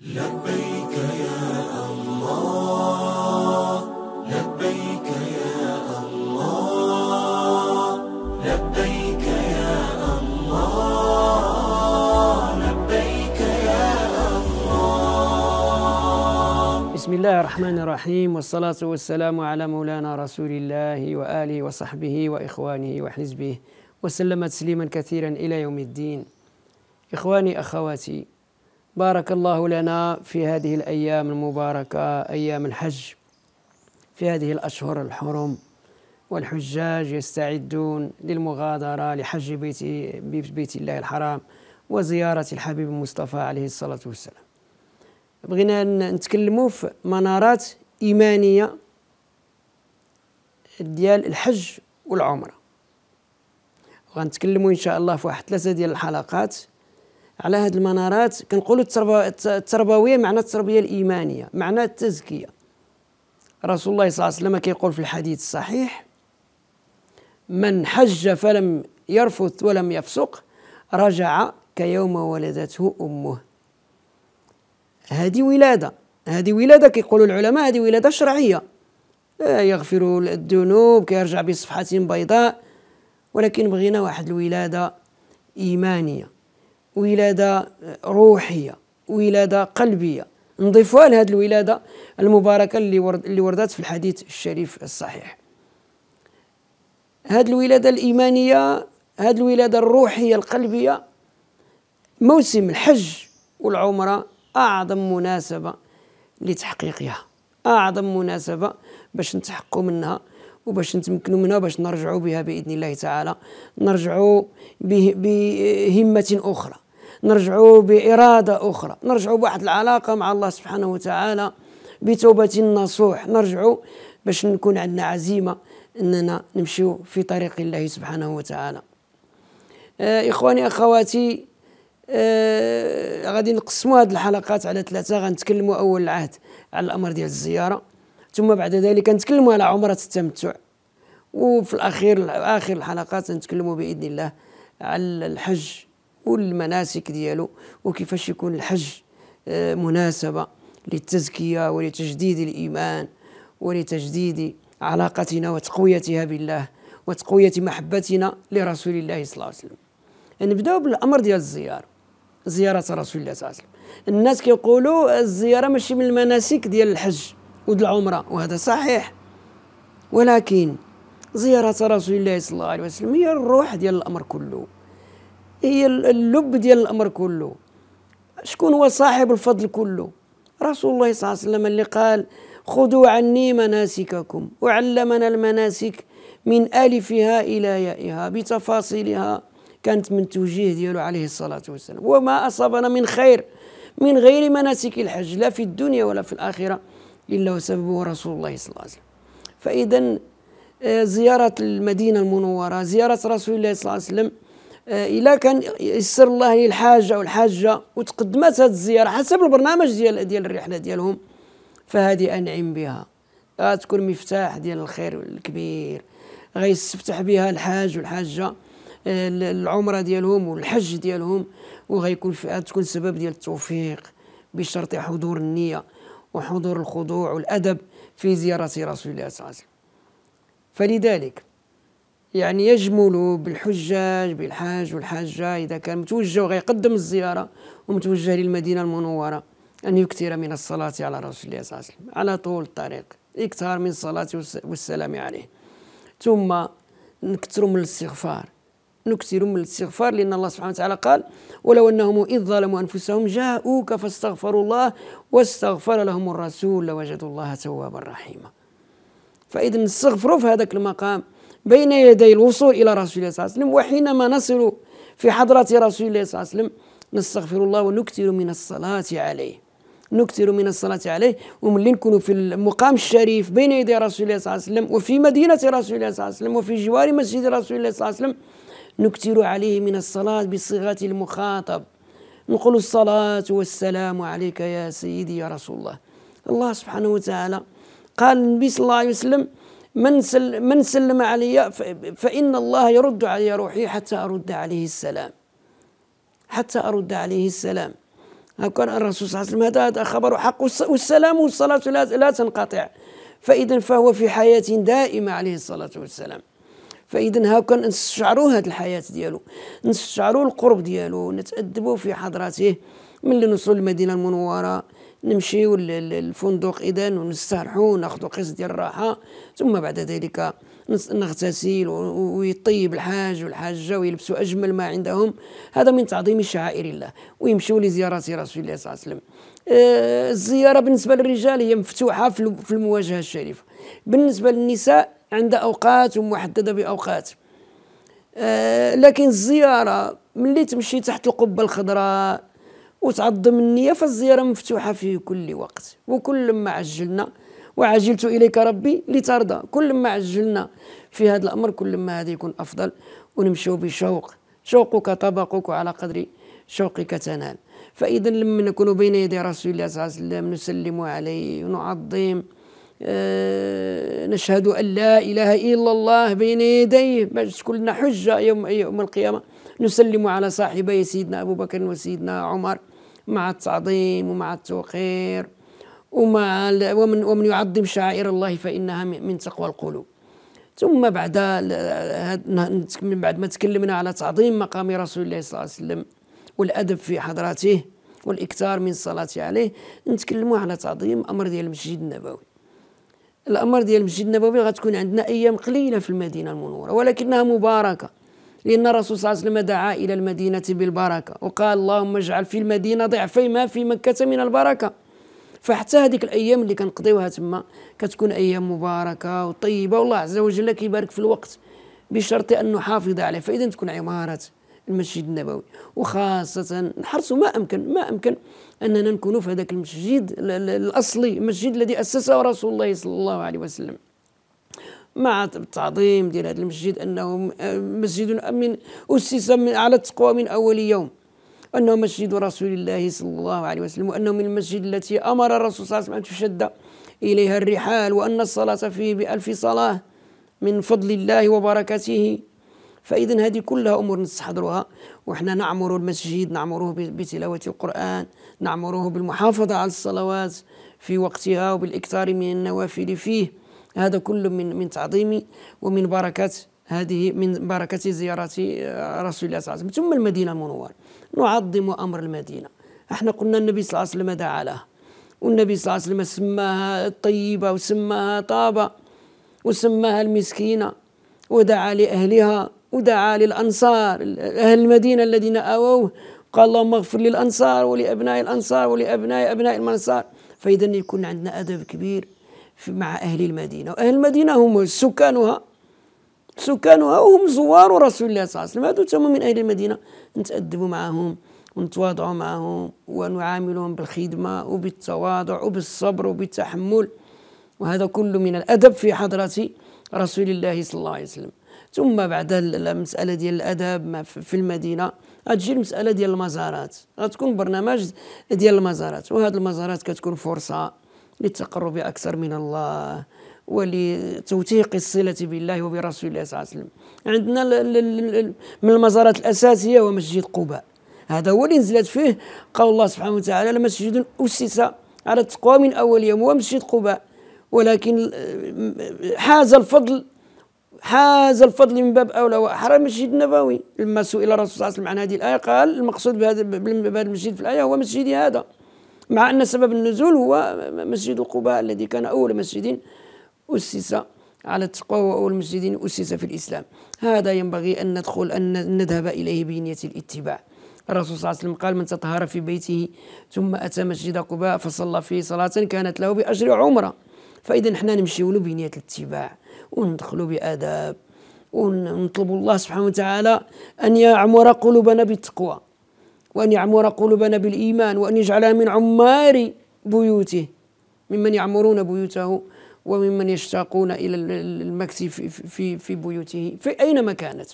لبيك يا الله لبيك يا الله لبيك يا الله لبيك يا الله بسم الله الرحمن الرحيم والصلاة والسلام على مولانا رسول الله وآله وصحبه وإخوانه وحزبه وسلم تسليما كثيرا إلى يوم الدين إخواني أخواتي بارك الله لنا في هذه الأيام المباركة أيام الحج في هذه الأشهر الحرم والحجاج يستعدون للمغادرة لحج بيت, بيت الله الحرام وزيارة الحبيب المصطفى عليه الصلاة والسلام بغينا نتكلموا في منارات إيمانية ديال الحج والعمرة وغنتكلموا إن شاء الله في واحد ثلاثة ديال الحلقات على هاد المنارات كنقولوا التربويه معنى التربيه الايمانيه معنى التزكيه رسول الله صلى الله عليه وسلم كيقول في الحديث الصحيح من حج فلم يرفث ولم يفسق رجع كيوم ولدته امه هذه ولاده هذه ولاده كيقولوا العلماء هذه ولاده شرعيه يغفر الذنوب كيرجع بصفحه بيضاء ولكن بغينا واحد الولاده ايمانيه ولاده روحيه ولاده قلبيه نضيفها لهذه الولاده المباركه اللي ورد اللي وردت في الحديث الشريف الصحيح هذه الولاده الايمانيه هذه الولاده الروحيه القلبيه موسم الحج والعمره اعظم مناسبه لتحقيقها اعظم مناسبه باش نتحققوا منها وباش نتمكنوا منها باش نرجعوا بها باذن الله تعالى نرجعوا بهمه اخرى نرجعوا بإرادة أخرى نرجعوا بواحد العلاقة مع الله سبحانه وتعالى بتوبة نصوح نرجعوا باش نكون عندنا عزيمة أننا نمشيو في طريق الله سبحانه وتعالى آه إخواني أخواتي آه غادي نقسموا هذه الحلقات على ثلاثة غنتكلموا أول العهد على الأمر ديال الزيارة ثم بعد ذلك نتكلموا على عمرة التمتع وفي الأخير آخر الحلقات نتكلموا بإذن الله على الحج والمناسك ديالو وكيفاش يكون الحج آه، مناسبة للتزكية ولتجديد الإيمان ولتجديد علاقتنا وتقويتها بالله وتقوية محبتنا لرسول الله صلى الله عليه وسلم نبداو بالأمر ديال الزيارة زيارة رسول الله صلى الله عليه وسلم الناس كيقولوا الزيارة ماشي من المناسك ديال الحج ود العمرة وهذا صحيح ولكن زيارة رسول الله صلى الله عليه وسلم هي الروح ديال الأمر كله هي اللب ديال الامر كله شكون هو صاحب الفضل كله رسول الله صلى الله عليه وسلم اللي قال خذوا عني مناسككم وعلمنا المناسك من ألفها إلى يائها بتفاصيلها كانت من توجيه ديالو عليه الصلاة والسلام وما أصابنا من خير من غير مناسك الحج لا في الدنيا ولا في الآخرة إلا وسببه رسول الله صلى الله عليه وسلم فإذا آه، زيارة المدينة المنورة زيارة رسول الله صلى الله عليه وسلم آه، الا كان يسر الله للحاجه الحاجه والحاجه وتقدمت هذه الزياره حسب البرنامج ديال ديال الرحله ديالهم فهذه انعم بها آه، تكون مفتاح ديال الخير الكبير غيستفتح بها الحاج والحاجه آه، العمره ديالهم والحج ديالهم وغيكون تكون سبب ديال التوفيق بشرط حضور النيه وحضور الخضوع والادب في زياره رسول الله صلى الله عليه وسلم فلذلك يعني يجمل بالحجاج بالحاج والحاجة إذا كان متوجه وغيقدم الزيارة ومتوجه للمدينة المنورة أن يكثر من الصلاة على رسول الله صلى الله عليه وسلم على طول الطريق اكثر من الصلاة والسلام عليه ثم نكثر من الاستغفار نكثر من الاستغفار لأن الله سبحانه وتعالى قال ولو أنهم إذ ظلموا أنفسهم جاءوك فاستغفروا الله واستغفر لهم الرسول لوجدوا الله توابا رحيما فإذا نستغفروا في هذاك المقام بين يدي الوصول إلى رسول الله صلى الله عليه وسلم وحينما نصل في حضرة رسول الله صلى الله عليه وسلم نستغفر الله ونكثر من الصلاة عليه نكثر من الصلاة عليه وملي نكونوا في المقام الشريف بين يدي رسول الله صلى الله عليه وسلم وفي مدينة رسول الله صلى الله عليه وسلم وفي جوار مسجد رسول الله صلى الله عليه وسلم نكثر عليه من الصلاة بصيغة المخاطب نقول الصلاة والسلام عليك يا سيدي يا رسول الله الله سبحانه وتعالى قال النبي صلى الله عليه وسلم من سلم, من سلم علي فإن الله يرد علي روحي حتى أرد عليه السلام حتى أرد عليه السلام قال الرسول صلى الله عليه وسلم هذا هذا خبر حق والسلام والصلاة لا, لا تنقطع فإذا فهو في حياة دائمة عليه الصلاة والسلام فإذا هاكا نستشعروا هذه الحياة ديالو نستشعروا القرب ديالو نتأدبوا في حضراته من اللي نوصلوا المدينة المنورة نمشيو للفندق اذا ونسترحوا وناخذ قسط ديال الراحه ثم بعد ذلك نغتسل ويطيب الحاج والحاجه ويلبسوا اجمل ما عندهم هذا من تعظيم شعائر الله ويمشيو لزياره رسول الله صلى الله عليه وسلم آه، الزياره بالنسبه للرجال هي مفتوحه في المواجهه الشريفه بالنسبه للنساء عندها اوقات ومحدده باوقات آه، لكن الزياره ملي تمشي تحت القبه الخضراء وتعظم النية فالزيارة مفتوحة في كل وقت وكل ما عجلنا وعجلت إليك ربي لترضى كل ما عجلنا في هذا الأمر كل ما هذا يكون أفضل ونمشيو بشوق شوقك طبقك على قدر شوقك تنال فإذا لما نكون بين يدي رسول الله صلى الله عليه وسلم نسلم عليه ونعظم أه نشهد أن لا إله إلا الله بين يديه باش تكون لنا حجة يوم يوم القيامة نسلم على صاحبي سيدنا أبو بكر وسيدنا عمر مع التعظيم ومع التوقير ومع ومن ومن يعظم شعائر الله فانها من تقوى القلوب ثم بعد من بعد ما تكلمنا على تعظيم مقام رسول الله صلى الله عليه وسلم والادب في حضراته والاكثار من الصلاه عليه نتكلموا على تعظيم امر ديال المسجد النبوي الامر ديال المسجد النبوي غتكون عندنا ايام قليله في المدينه المنوره ولكنها مباركه لأن الرسول صلى الله عليه وسلم دعا إلى المدينة بالبركة وقال اللهم اجعل في المدينة ضعفي ما في مكة من البركة فحتى هذيك الأيام اللي كنقضيوها تما كتكون أيام مباركة وطيبة والله عز وجل كيبارك في الوقت بشرط أن نحافظ عليه فإذا تكون عمارة المسجد النبوي وخاصة نحرص ما أمكن ما أمكن أننا نكونوا في هذاك المسجد الأصلي المسجد الذي أسسه رسول الله صلى الله عليه وسلم مع التعظيم ديال هذا المسجد انه آه، مسجد من اسس من على التقوى من اول يوم انه مسجد رسول الله صلى الله عليه وسلم وانه من المسجد التي امر الرسول صلى الله عليه وسلم ان تشد اليها الرحال وان الصلاه فيه بالف صلاه من فضل الله وبركاته فاذا هذه كلها امور نستحضرها وحنا نعمر المسجد نعمره بتلاوه القران نعمره بالمحافظه على الصلوات في وقتها وبالاكثار من النوافل فيه هذا كله من من تعظيم ومن بركات هذه من بركة زيارة آه، رسول الله صلى الله عليه وسلم ثم المدينة المنورة نعظم أمر المدينة احنا قلنا النبي صلى الله عليه وسلم دعا لها والنبي صلى الله عليه وسلم سماها الطيبة وسماها طابة وسماها المسكينة ودعا لأهلها ودعا للأنصار أهل المدينة الذين آووه قال اللهم اغفر للأنصار ولأبناء الأنصار ولأبناء أبناء الأنصار فإذا يكون عندنا أدب كبير مع أهل المدينة وأهل المدينة هم سكانها سكانها وهم زوار رسول الله صلى الله عليه وسلم هذو تم من أهل المدينة نتأدبوا معهم ونتواضعوا معهم ونعاملهم بالخدمة وبالتواضع وبالصبر وبالتحمل وهذا كله من الأدب في حضرة رسول الله صلى الله عليه وسلم ثم بعد المسألة ديال الأدب في المدينة غتجي المسألة ديال المزارات غتكون برنامج ديال المزارات وهذه المزارات كتكون فرصة للتقرب أكثر من الله ولتوثيق الصلة بالله وبرسول الله صلى الله عليه وسلم عندنا من المزارات الأساسية هو مسجد قباء هذا هو اللي نزلت فيه قول الله سبحانه وتعالى لمسجد أسس على التقوى من أول يوم هو مسجد قباء ولكن آه، حاز الفضل حاز الفضل من باب اولى واحرى المسجد النبوي لما سئل الرسول صلى الله عليه وسلم عن هذه الايه قال المقصود بهذا المسجد في الايه هو مسجدي هذا مع أن سبب النزول هو مسجد قباء الذي كان أول مسجد أسس على التقوى وأول مسجد أسس في الإسلام هذا ينبغي أن ندخل أن نذهب إليه بنية الاتباع الرسول صلى الله عليه وسلم قال من تطهر في بيته ثم أتى مسجد قباء فصلى فيه صلاة كانت له بأجر عمرة فإذا حنا نمشيو له بنية الاتباع وندخل بآداب ونطلب الله سبحانه وتعالى أن يعمر قلوبنا بالتقوى وأن يعمر قلوبنا بالإيمان وأن يجعلها من عمار بيوته ممن يعمرون بيوته وممن يشتاقون إلى المكث في, في, في بيوته في أينما كانت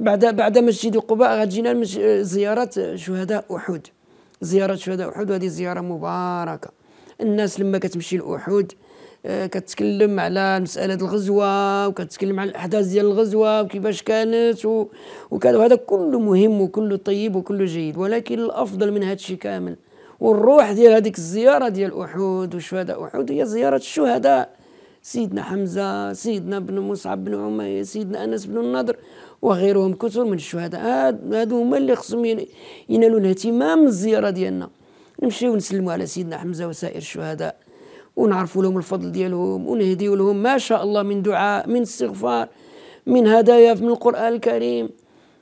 بعد بعد مسجد قباء غادينا زيارة شهداء أحد زيارة شهداء أحد وهذه زيارة مباركة الناس لما كتمشي لأحد آه، كتكلم على مساله الغزوه وكتكلم على الاحداث ديال الغزوه وكيفاش كانت وكذا وهذا كله مهم وكله طيب وكله جيد ولكن الافضل من هذا الشيء كامل والروح ديال هذيك الزياره ديال أحود وشهداء أحود هي زياره الشهداء سيدنا حمزه سيدنا بن مصعب بن عمير سيدنا انس بن النضر وغيرهم كثر من الشهداء هادو هما اللي خصهم ينالوا الاهتمام الزياره ديالنا نمشيو نسلموا على سيدنا حمزه وسائر الشهداء ونعرفوا لهم الفضل ديالهم ونهديوا لهم ما شاء الله من دعاء من استغفار من هدايا من القرآن الكريم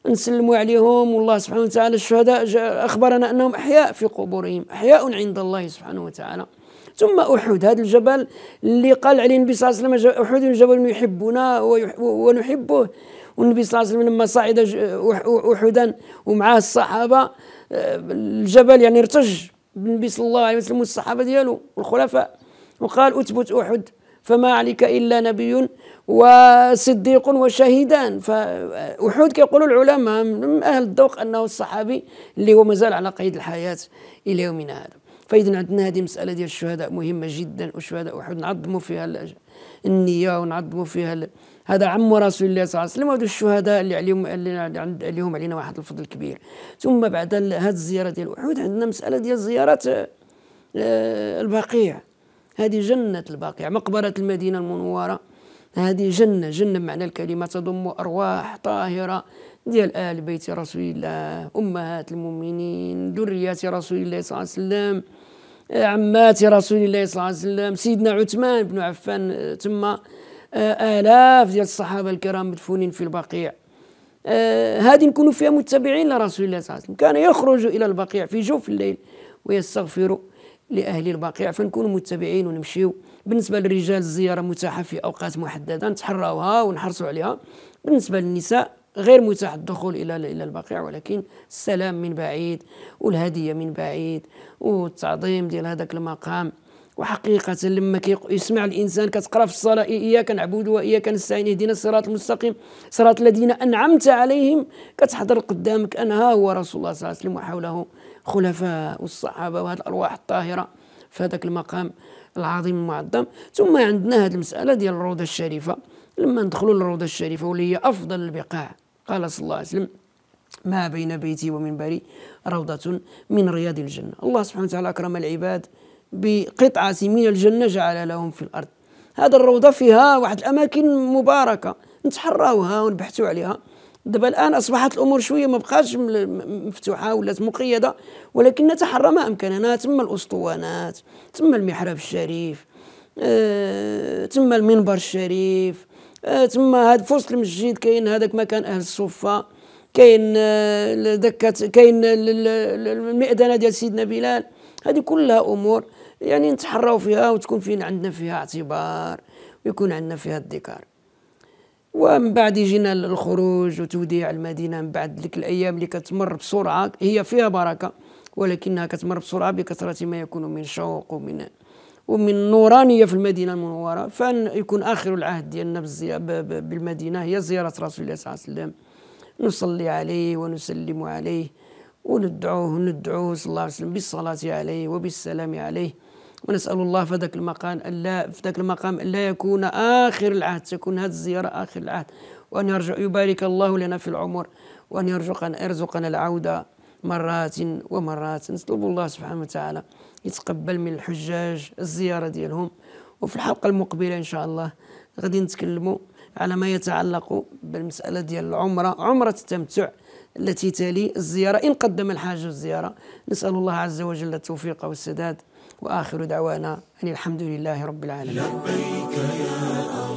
نسلموا عليهم والله سبحانه وتعالى الشهداء أخبرنا أنهم أحياء في قبورهم أحياء عند الله سبحانه وتعالى ثم أحد هذا الجبل اللي قال عليه النبي صلى الله عليه وسلم أحد جبل يحبنا ونحبه والنبي صلى الله عليه وسلم لما صعد أحدا ومعاه الصحابة آه، الجبل يعني ارتج النبي صلى الله عليه وسلم والصحابة ديالو والخلفاء وقال اثبت احد فما عليك الا نبي وصديق وشهيدان فاحد كيقولوا العلماء من اهل الذوق انه الصحابي اللي هو مازال على قيد الحياه الى يومنا هذا فاذا عندنا هذه المساله ديال الشهداء مهمه جدا وشهداء احد نعظموا فيها النيه ونعظموا فيها هذا عم رسول الله صلى الله عليه وسلم هذو الشهداء اللي عليهم اللي هم علينا واحد الفضل كبير ثم بعد هذه الزياره ديال احد عندنا مساله ديال زياره آه، البقيع هذه جنة الباقع مقبرة المدينة المنورة هذه جنة جنة بمعنى الكلمة تضم أرواح طاهرة ديال آل بيت رسول الله أمهات المؤمنين ذريات رسول الله صلى الله عليه وسلم عمات رسول الله صلى الله عليه وسلم سيدنا عثمان بن عفان ثم آه، آه، آلاف ديال الصحابة الكرام مدفونين في البقيع آه، هذه نكونوا فيها متبعين لرسول الله صلى الله عليه وسلم كان يخرج إلى البقيع في جوف الليل ويستغفر لأهل البقيع فنكونوا متبعين ونمشيو بالنسبة للرجال الزيارة متاحة في أوقات محددة نتحراوها ونحرصوا عليها بالنسبة للنساء غير متاح الدخول الى الى البقيع ولكن السلام من بعيد والهديه من بعيد والتعظيم ديال هذاك المقام وحقيقة لما يسمع الإنسان كتقرأ في الصلاة إياك نعبد وإياك نستعين اهدنا الصراط المستقيم صراط الذين أنعمت عليهم كتحضر قدامك أن ها هو رسول الله صلى الله عليه وسلم وحوله خلفاء والصحابة وهذه الأرواح الطاهرة في هذاك المقام العظيم المعظم ثم عندنا هذه المسألة ديال الروضة الشريفة لما ندخلوا للروضة الشريفة واللي هي أفضل البقاع قال صلى الله عليه وسلم ما بين بيتي ومنبري روضة من رياض الجنة الله سبحانه وتعالى أكرم العباد بقطعة من الجنة جعل لهم في الأرض هذا الروضة فيها واحد الأماكن مباركة نتحراوها ونبحثوا عليها دابا الان اصبحت الامور شويه ما بقاش مفتوحه ولات مقيده ولكن نتحرى ما امكننا تم الاسطوانات تم المحراب الشريف أه تم المنبر الشريف أه تم هاد في وسط المسجد كاين هذاك مكان اهل الصفه كاين آه، دكه كاين المئذنه ديال سيدنا بلال هذه كلها امور يعني نتحراو فيها وتكون فين عندنا فيها اعتبار ويكون عندنا فيها الذكر ومن بعد يجينا الخروج وتوديع المدينه من بعد ديك الايام اللي كتمر بسرعه هي فيها بركه ولكنها كتمر بسرعه بكثره ما يكون من شوق ومن ومن نورانية في المدينة المنورة فأن يكون آخر العهد ديالنا بالمدينة هي زيارة رسول الله صلى الله عليه وسلم نصلي عليه ونسلم عليه وندعوه ندعوه صلى الله عليه وسلم بالصلاة عليه وبالسلام عليه ونسأل الله في ذاك المقام ألا في ذاك المقام ألا يكون آخر العهد تكون هذه الزيارة آخر العهد وأن يرجع يبارك الله لنا في العمر وأن يرزقنا يرزقنا العودة مرات ومرات نطلب الله سبحانه وتعالى يتقبل من الحجاج الزيارة ديالهم وفي الحلقة المقبلة إن شاء الله غادي نتكلموا على ما يتعلق بالمسألة ديال العمرة عمرة التمتع التي تلي الزيارة إن قدم الحاج الزيارة نسأل الله عز وجل التوفيق والسداد وآخر دعوانا أن الحمد لله رب العالمين لبيك يا